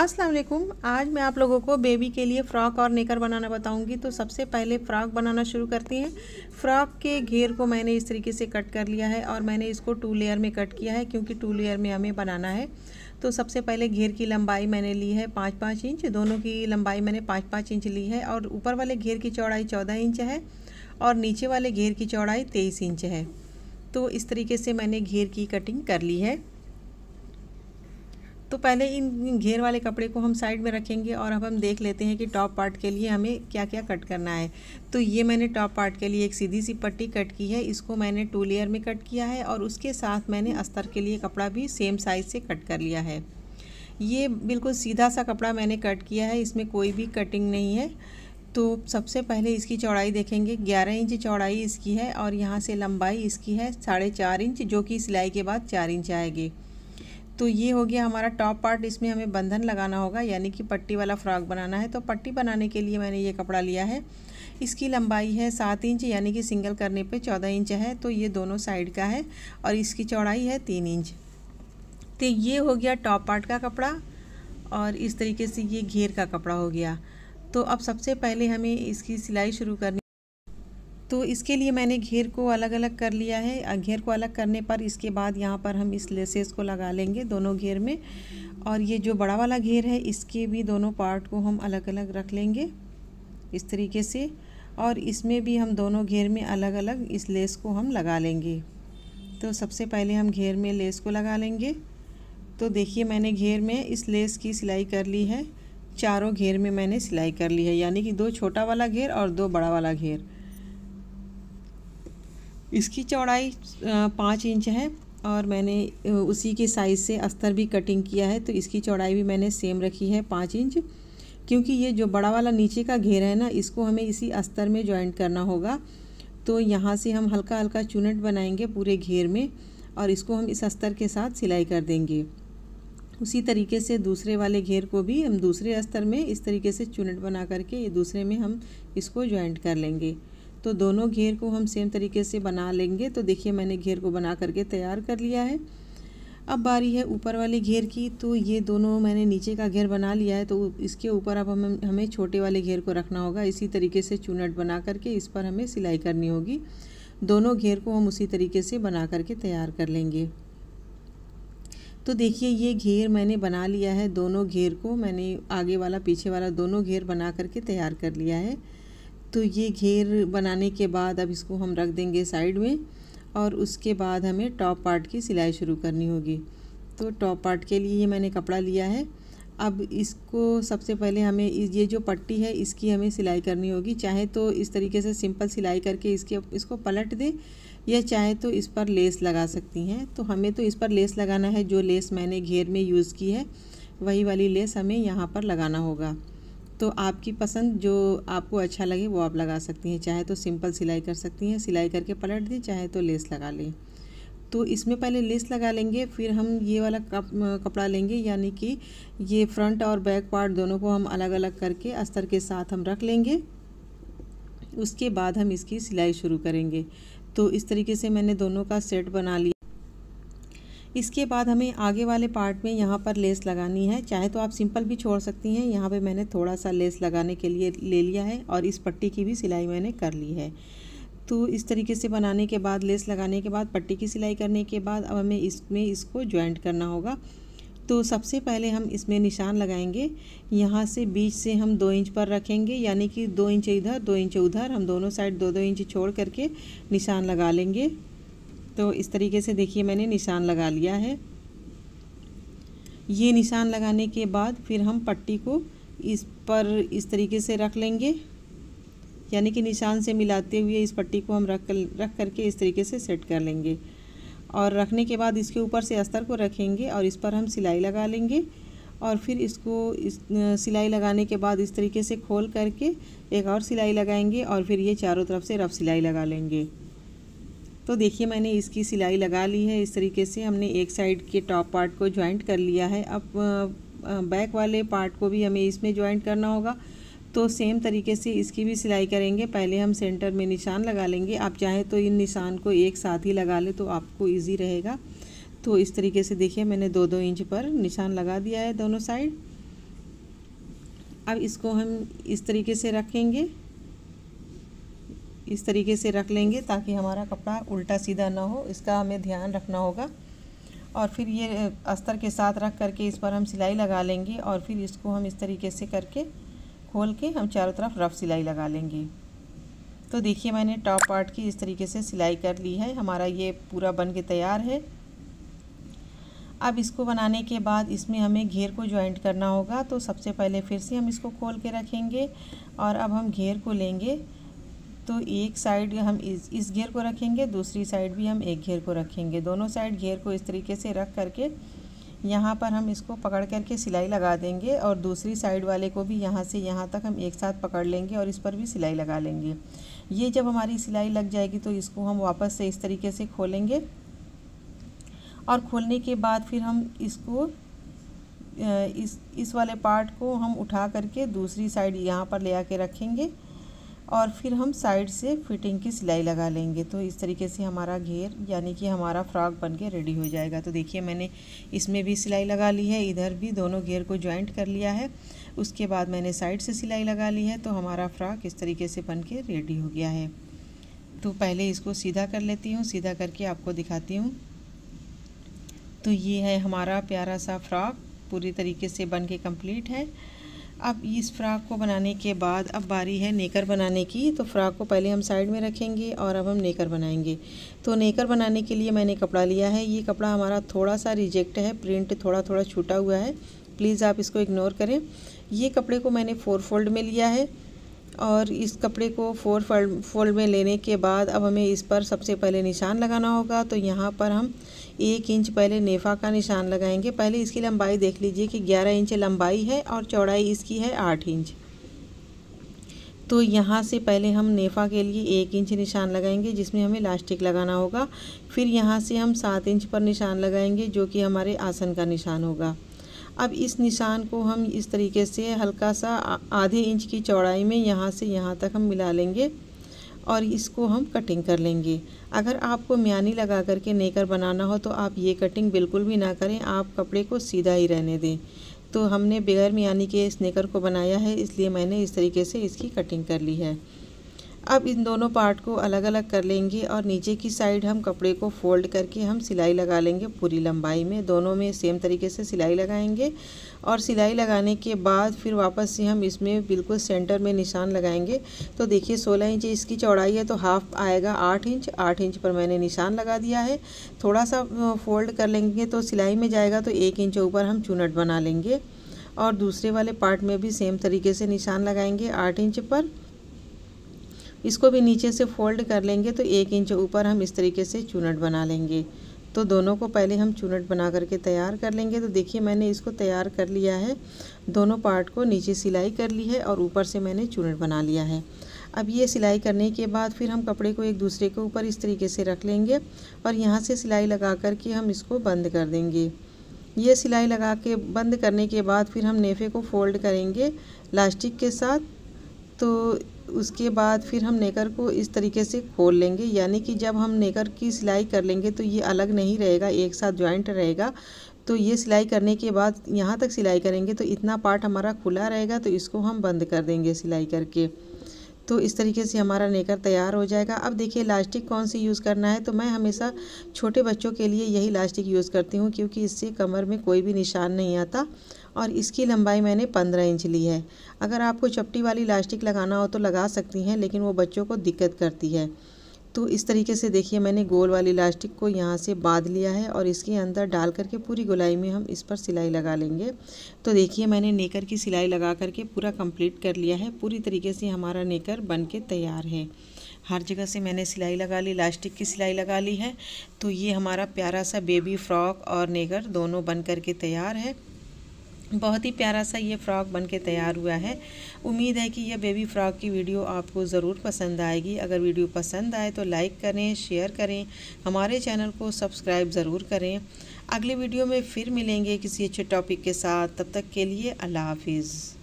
अस्सलाम वालेकुम आज मैं आप लोगों को बेबी के लिए फ़्रॉक और नेकर बनाना बताऊंगी तो सबसे पहले फ़्रॉक बनाना शुरू करती हैं फ़्रॉक के घेर को मैंने इस तरीके से कट कर लिया है और मैंने इसको टू लेयर में कट किया है क्योंकि टू लेयर में हमें बनाना है तो सबसे पहले घेर की लंबाई मैंने ली है पाँच पाँच इंच दोनों की लंबाई मैंने पाँच पाँच इंच ली है और ऊपर वाले घेर की चौड़ाई चौदह इंच है और नीचे वाले घेर की चौड़ाई तेईस इंच है तो इस तरीके से मैंने घेर की कटिंग कर ली है तो पहले इन घेर वाले कपड़े को हम साइड में रखेंगे और अब हम देख लेते हैं कि टॉप पार्ट के लिए हमें क्या क्या कट करना है तो ये मैंने टॉप पार्ट के लिए एक सीधी सी पट्टी कट की है इसको मैंने टू लेयर में कट किया है और उसके साथ मैंने अस्तर के लिए कपड़ा भी सेम साइज़ से कट कर लिया है ये बिल्कुल सीधा सा कपड़ा मैंने कट किया है इसमें कोई भी कटिंग नहीं है तो सबसे पहले इसकी चौड़ाई देखेंगे ग्यारह इंच चौड़ाई इसकी है और यहाँ से लंबाई इसकी है साढ़े चार इंच जो कि सिलाई के बाद चार इंच आएगी तो ये हो गया हमारा टॉप पार्ट इसमें हमें बंधन लगाना होगा यानी कि पट्टी वाला फ्रॉक बनाना है तो पट्टी बनाने के लिए मैंने ये कपड़ा लिया है इसकी लंबाई है सात इंच यानी कि सिंगल करने पे चौदह इंच है तो ये दोनों साइड का है और इसकी चौड़ाई है तीन इंच तो ये हो गया टॉप पार्ट का कपड़ा और इस तरीके से ये घेर का कपड़ा हो गया तो अब सबसे पहले हमें इसकी सिलाई शुरू करनी तो इसके लिए मैंने घेर को अलग अलग कर लिया है घेर को अलग करने पर इसके बाद यहाँ पर हम इस लेसेस को लगा लेंगे दोनों घेर में और ये जो बड़ा वाला घेर है इसके भी दोनों पार्ट को हम अलग अलग रख लेंगे इस तरीके से और इसमें भी हम दोनों घेर में अलग अलग इस लेस को हम लगा लेंगे तो सबसे पहले हम घेर में लेस को लगा लेंगे तो देखिए मैंने घेर में इस लेस की सिलाई कर ली है चारों घेर में मैंने सिलाई कर ली है यानी कि दो छोटा वाला घेर और दो बड़ा वाला घेर इसकी चौड़ाई पाँच इंच है और मैंने उसी के साइज़ से अस्तर भी कटिंग किया है तो इसकी चौड़ाई भी मैंने सेम रखी है पाँच इंच क्योंकि ये जो बड़ा वाला नीचे का घेरा है ना इसको हमें इसी अस्तर में जॉइंट करना होगा तो यहाँ से हम हल्का हल्का चुनट बनाएंगे पूरे घेर में और इसको हम इस अस्तर के साथ सिलाई कर देंगे उसी तरीके से दूसरे वाले घेर को भी हम दूसरे अस्तर में इस तरीके से चुनट बना करके ये दूसरे में हम इसको ज्वाइंट कर लेंगे तो दोनों घेर को हम सेम तरीके से बना लेंगे तो देखिए मैंने घेर को बना करके तैयार कर लिया है अब बारी है ऊपर वाले घेर की तो ये दोनों मैंने नीचे का घेर बना लिया है तो इसके ऊपर अब हम हमें छोटे वाले घेर को रखना होगा इसी तरीके से चूनट बना करके इस पर हमें सिलाई करनी होगी दोनों घेर को हम उसी तरीके से बना करके तैयार कर लेंगे तो देखिए ये घेर मैंने बना लिया है दोनों घेर को मैंने आगे वाला पीछे वाला दोनों घेर बना करके तैयार कर लिया है तो ये घेर बनाने के बाद अब इसको हम रख देंगे साइड में और उसके बाद हमें टॉप पार्ट की सिलाई शुरू करनी होगी तो टॉप पार्ट के लिए ये मैंने कपड़ा लिया है अब इसको सबसे पहले हमें ये जो पट्टी है इसकी हमें सिलाई करनी होगी चाहे तो इस तरीके से सिंपल सिलाई करके इसके इसको पलट दें या चाहे तो इस पर लेस लगा सकती हैं तो हमें तो इस पर लेस लगाना है जो लेस मैंने घेर में यूज़ की है वही वाली लेस हमें यहाँ पर लगाना होगा तो आपकी पसंद जो आपको अच्छा लगे वो आप लगा सकती हैं चाहे तो सिंपल सिलाई कर सकती हैं सिलाई करके पलट दें चाहे तो लेस लगा लें तो इसमें पहले लेस लगा लेंगे फिर हम ये वाला कप, कपड़ा लेंगे यानी कि ये फ्रंट और बैक पार्ट दोनों को हम अलग अलग करके अस्तर के साथ हम रख लेंगे उसके बाद हम इसकी सिलाई शुरू करेंगे तो इस तरीके से मैंने दोनों का सेट बना लिया इसके बाद हमें आगे वाले पार्ट में यहाँ पर लेस लगानी है चाहे तो आप सिंपल भी छोड़ सकती हैं यहाँ पे मैंने थोड़ा सा लेस लगाने के लिए ले लिया है और इस पट्टी की भी सिलाई मैंने कर ली है तो इस तरीके से बनाने के बाद लेस लगाने के बाद पट्टी की सिलाई करने के बाद अब हमें इसमें इसको ज्वाइंट करना होगा तो सबसे पहले हम इसमें निशान लगाएंगे यहाँ से बीच से हम दो इंच पर रखेंगे यानी कि दो इंच इधर दो इंच उधर हम दोनों साइड दो दो इंच छोड़ करके निशान लगा लेंगे तो इस तरीके से देखिए मैंने निशान लगा लिया है ये निशान लगाने के बाद फिर हम पट्टी को इस पर इस तरीके से रख लेंगे यानी कि निशान से मिलाते हुए इस पट्टी को हम रख कर रख करके इस तरीके से सेट कर लेंगे और रखने के बाद इसके ऊपर से अस्तर को रखेंगे और इस पर हम सिलाई लगा लेंगे और फिर इसको इस सिलाई लगाने के बाद इस तरीके से खोल करके एक और सिलाई लगाएंगे और फिर ये चारों तरफ से रफ सिलाई लगा लेंगे तो देखिए मैंने इसकी सिलाई लगा ली है इस तरीके से हमने एक साइड के टॉप पार्ट को ज्वाइंट कर लिया है अब बैक वाले पार्ट को भी हमें इसमें ज्वाइंट करना होगा तो सेम तरीके से इसकी भी सिलाई करेंगे पहले हम सेंटर में निशान लगा लेंगे आप चाहें तो इन निशान को एक साथ ही लगा ले तो आपको ईजी रहेगा तो इस तरीके से देखिए मैंने दो दो इंच पर निशान लगा दिया है दोनों साइड अब इसको हम इस तरीके से रखेंगे इस तरीके से रख लेंगे ताकि हमारा कपड़ा उल्टा सीधा ना हो इसका हमें ध्यान रखना होगा और फिर ये अस्तर के साथ रख करके इस पर हम सिलाई लगा लेंगे और फिर इसको हम इस तरीके से करके खोल के हम चारों तरफ रफ सिलाई लगा लेंगे तो देखिए मैंने टॉप पार्ट की इस तरीके से सिलाई कर ली है हमारा ये पूरा बन के तैयार है अब इसको बनाने के बाद इसमें हमें घेर को ज्वाइंट करना होगा तो सबसे पहले फिर से हम इसको खोल के रखेंगे और अब हम घेर को लेंगे तो एक साइड हम इस इस घेर को रखेंगे दूसरी साइड भी हम एक घेर को रखेंगे दोनों साइड घेर को इस तरीके से रख करके यहाँ पर हम इसको पकड़ करके सिलाई लगा देंगे और दूसरी साइड वाले को भी यहाँ से यहाँ तक हम एक साथ पकड़ लेंगे और इस पर भी सिलाई लगा लेंगे ये जब हमारी सिलाई लग जाएगी तो इसको हम वापस से इस तरीके से खोलेंगे और खोलने के बाद फिर हम इसको इस इस वाले पार्ट को हम उठा करके दूसरी साइड यहाँ पर ले आके रखेंगे और फिर हम साइड से फिटिंग की सिलाई लगा लेंगे तो इस तरीके से हमारा घेर यानी कि हमारा फ्रॉक बन के रेडी हो जाएगा तो देखिए मैंने इसमें भी सिलाई लगा ली है इधर भी दोनों घेर को ज्वाइंट कर लिया है उसके बाद मैंने साइड से सिलाई लगा ली है तो हमारा फ्रॉक इस तरीके से बन के रेडी हो गया है तो पहले इसको सीधा कर लेती हूँ सीधा करके आपको दिखाती हूँ तो ये है हमारा प्यारा सा फ्रॉक पूरी तरीके से बन के कम्प्लीट है अब इस फ्राक को बनाने के बाद अब बारी है नेकर बनाने की तो फ्राक को पहले हम साइड में रखेंगे और अब हम नेकर बनाएंगे तो नेकर बनाने के लिए मैंने कपड़ा लिया है ये कपड़ा हमारा थोड़ा सा रिजेक्ट है प्रिंट थोड़ा थोड़ा छूटा हुआ है प्लीज़ आप इसको इग्नोर करें ये कपड़े को मैंने फोर फोल्ड में लिया है और इस कपड़े को फोर फोल्ड फोल्ड में लेने के बाद अब हमें इस पर सबसे पहले निशान लगाना होगा तो यहाँ पर हम एक इंच पहले नेफा का निशान लगाएंगे पहले इसकी लंबाई देख लीजिए कि ग्यारह इंच लंबाई है और चौड़ाई इसकी है आठ इंच तो यहाँ से पहले हम नेफा के लिए एक इंच निशान लगाएंगे जिसमें हमें लास्टिक लगाना होगा फिर यहाँ से हम सात इंच पर निशान लगाएंगे जो कि हमारे आसन का निशान होगा अब इस निशान को हम इस तरीके से हल्का सा आधे इंच की चौड़ाई में यहाँ से यहाँ तक हम मिला लेंगे और इसको हम कटिंग कर लेंगे अगर आपको म्यानी लगा करके नेकर बनाना हो तो आप ये कटिंग बिल्कुल भी ना करें आप कपड़े को सीधा ही रहने दें तो हमने बगैर म्यानी के इस नेकर को बनाया है इसलिए मैंने इस तरीके से इसकी कटिंग कर ली है अब इन दोनों पार्ट को अलग अलग कर लेंगे और नीचे की साइड हम कपड़े को फोल्ड करके हम सिलाई लगा लेंगे पूरी लंबाई में दोनों में सेम तरीके से सिलाई लगाएंगे और सिलाई लगाने के बाद फिर वापस से हम इसमें बिल्कुल सेंटर में निशान लगाएंगे तो देखिए 16 इंच इसकी चौड़ाई है तो हाफ आएगा 8 इंच 8 इंच पर मैंने निशान लगा दिया है थोड़ा सा फोल्ड कर लेंगे तो सिलाई में जाएगा तो एक इंच ऊपर हम चूनट बना लेंगे और दूसरे वाले पार्ट में भी सेम तरीके से निशान लगाएंगे आठ इंच पर इसको भी नीचे से फोल्ड कर लेंगे तो एक इंच ऊपर हम इस तरीके से चूनट बना लेंगे तो दोनों को पहले हम चूनट बना करके तैयार कर लेंगे तो देखिए मैंने इसको तैयार कर लिया है दोनों पार्ट को नीचे सिलाई कर ली है और ऊपर से मैंने चूनट बना लिया है अब ये सिलाई करने के बाद फिर हम कपड़े को एक दूसरे के ऊपर इस तरीके से रख लेंगे और यहाँ से सिलाई लगा करके हम इसको बंद कर देंगे ये सिलाई लगा के बंद करने के बाद फिर हम नेफे को फोल्ड करेंगे लास्टिक के साथ तो उसके बाद फिर हम नेकर को इस तरीके से खोल लेंगे यानी कि जब हम नेकर की सिलाई कर लेंगे तो ये अलग नहीं रहेगा एक साथ ज्वाइंट रहेगा तो ये सिलाई करने के बाद यहाँ तक सिलाई करेंगे तो इतना पार्ट हमारा खुला रहेगा तो इसको हम बंद कर देंगे सिलाई करके तो इस तरीके से हमारा नेकर तैयार हो जाएगा अब देखिए लास्टिक कौन सी यूज़ करना है तो मैं हमेशा छोटे बच्चों के लिए यही लास्टिक यूज़ करती हूँ क्योंकि इससे कमर में कोई भी निशान नहीं आता और इसकी लंबाई मैंने पंद्रह इंच ली है अगर आपको चपटी वाली इलास्टिक लगाना हो तो लगा सकती हैं लेकिन वो बच्चों को दिक्कत करती है तो इस तरीके से देखिए मैंने गोल वाली इलास्टिक को यहाँ से बांध लिया है और इसके अंदर डाल करके पूरी गोलाई में हम इस पर सिलाई लगा लेंगे तो देखिए मैंने नेकर की सिलाई लगा करके पूरा कम्प्लीट कर लिया है पूरी तरीके से हमारा नेकर बन के तैयार है हर जगह से मैंने सिलाई लगा ली इलास्टिक की सिलाई लगा ली है तो ये हमारा प्यारा सा बेबी फ्रॉक और नेकर दोनों बन करके तैयार है बहुत ही प्यारा सा ये फ़्रॉक बन के तैयार हुआ है उम्मीद है कि यह बेबी फ़्रॉक की वीडियो आपको ज़रूर पसंद आएगी अगर वीडियो पसंद आए तो लाइक करें शेयर करें हमारे चैनल को सब्सक्राइब ज़रूर करें अगली वीडियो में फिर मिलेंगे किसी अच्छे टॉपिक के साथ तब तक के लिए अल्लाह हाफिज़